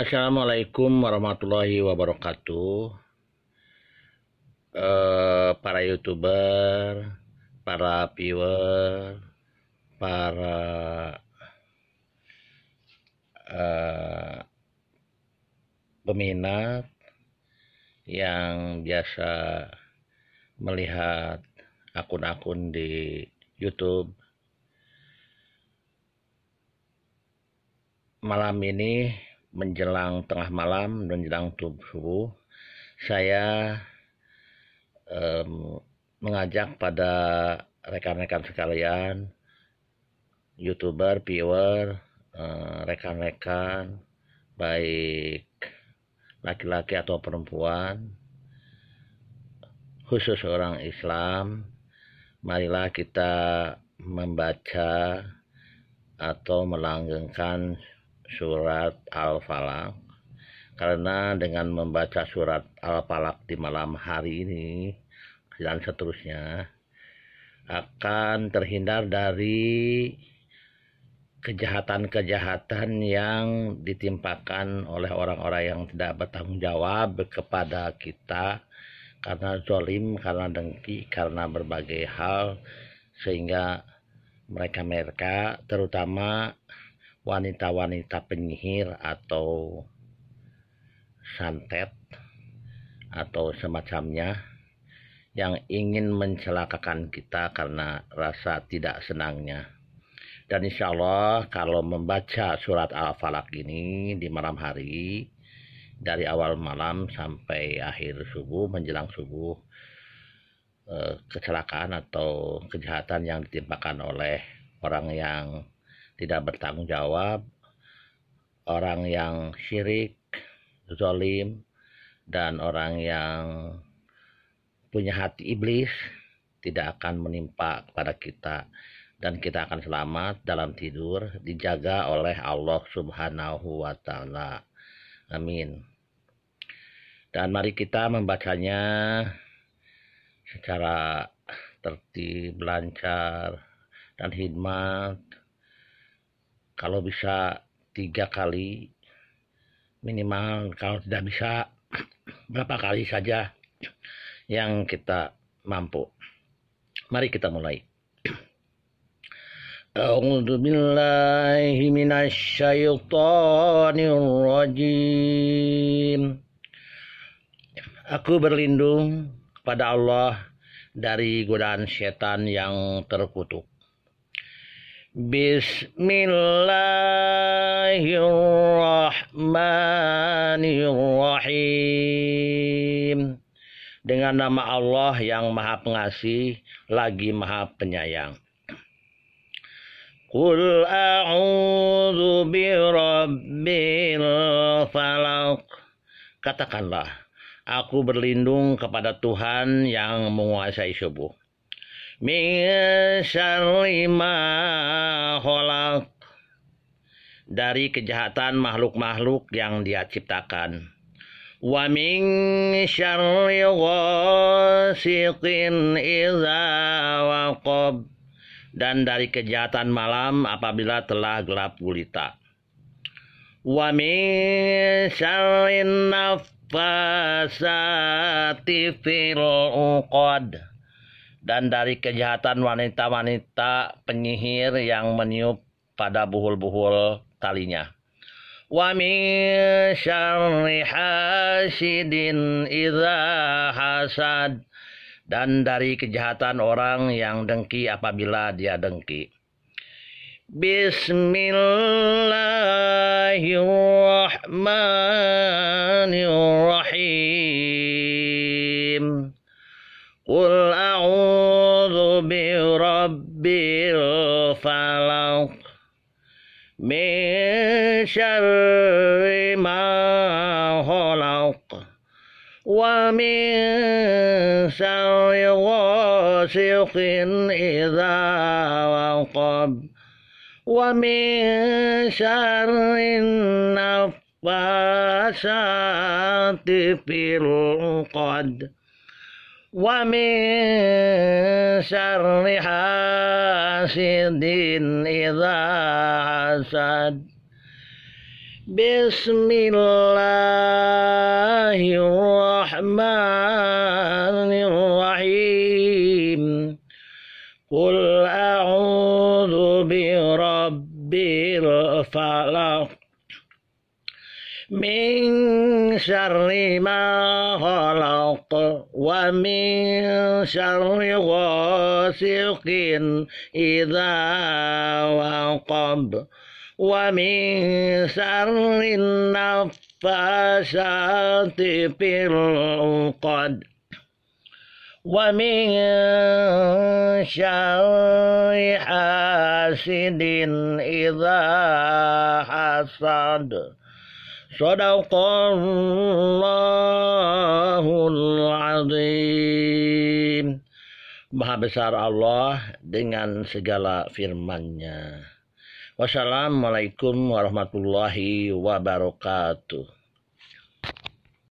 Assalamualaikum warahmatullahi wabarakatuh uh, Para youtuber, para viewer, para uh, peminat yang biasa melihat akun-akun di YouTube malam ini menjelang tengah malam dan menjelang subuh saya um, mengajak pada rekan-rekan sekalian youtuber viewer eh, rekan-rekan uh, baik laki-laki atau perempuan khusus orang Islam marilah kita membaca atau melanggengkan surat Al-Falaq karena dengan membaca surat Al-Falaq di malam hari ini dan seterusnya akan terhindar dari kejahatan-kejahatan yang ditimpakan oleh orang-orang yang tidak bertanggung jawab kepada kita karena zolim, karena dengki, karena berbagai hal sehingga mereka-mereka terutama wanita-wanita penyihir atau santet atau semacamnya yang ingin mencelakakan kita karena rasa tidak senangnya. Dan insya Allah kalau membaca surat Al-Falak ini di malam hari, dari awal malam sampai akhir subuh, menjelang subuh, eh, kecelakaan atau kejahatan yang ditimpakan oleh orang yang tidak bertanggung jawab, orang yang syirik, zolim, dan orang yang punya hati iblis tidak akan menimpa kepada kita dan kita akan selamat dalam tidur dijaga oleh Allah Subhanahu wa taala. Amin. Dan mari kita membacanya secara tertib, lancar dan hikmat kalau bisa tiga kali minimal kalau tidak bisa berapa kali saja yang kita mampu. Mari kita mulai. A'udzu billahi minasyaitonir rajim Aku berlindung kepada Allah dari godaan setan yang terkutuk. Bismillahirrahmanirrahim. Dengan nama Allah yang Maha Pengasih lagi Maha Penyayang. Qul bi rabbil falak Katakanlah, aku berlindung kepada Tuhan yang menguasai subuh. Min syarri ma dari kejahatan makhluk-makhluk yang dia ciptakan. Wa min syarri ghasiqin idza waqab dan dari kejahatan malam apabila telah gelap gulita. Wa min syarri nafasati fil uqad dan dari kejahatan wanita-wanita penyihir yang meniup pada buhul-buhul talinya. Wa min hasidin idza hasad dan dari kejahatan orang yang dengki apabila dia dengki. Bismillahirrahmanirrahim. Qul a'udzu birabbil falaq. من شر ما خلق ومن شر غاسق إذا وقب ومن شر النفاسات في العقد ومن شر حاسد إذا حسد بسم الله الرحمن الرحيم قل أعوذ برب الفلق من شر ما خلق ومن شر غاسق إذا وقب ومن شر النفاشات في العقد ومن شر حاسد إذا حسد صدق Allahul Azim Maha besar Allah dengan segala firman-Nya. Wassalamualaikum warahmatullahi wabarakatuh.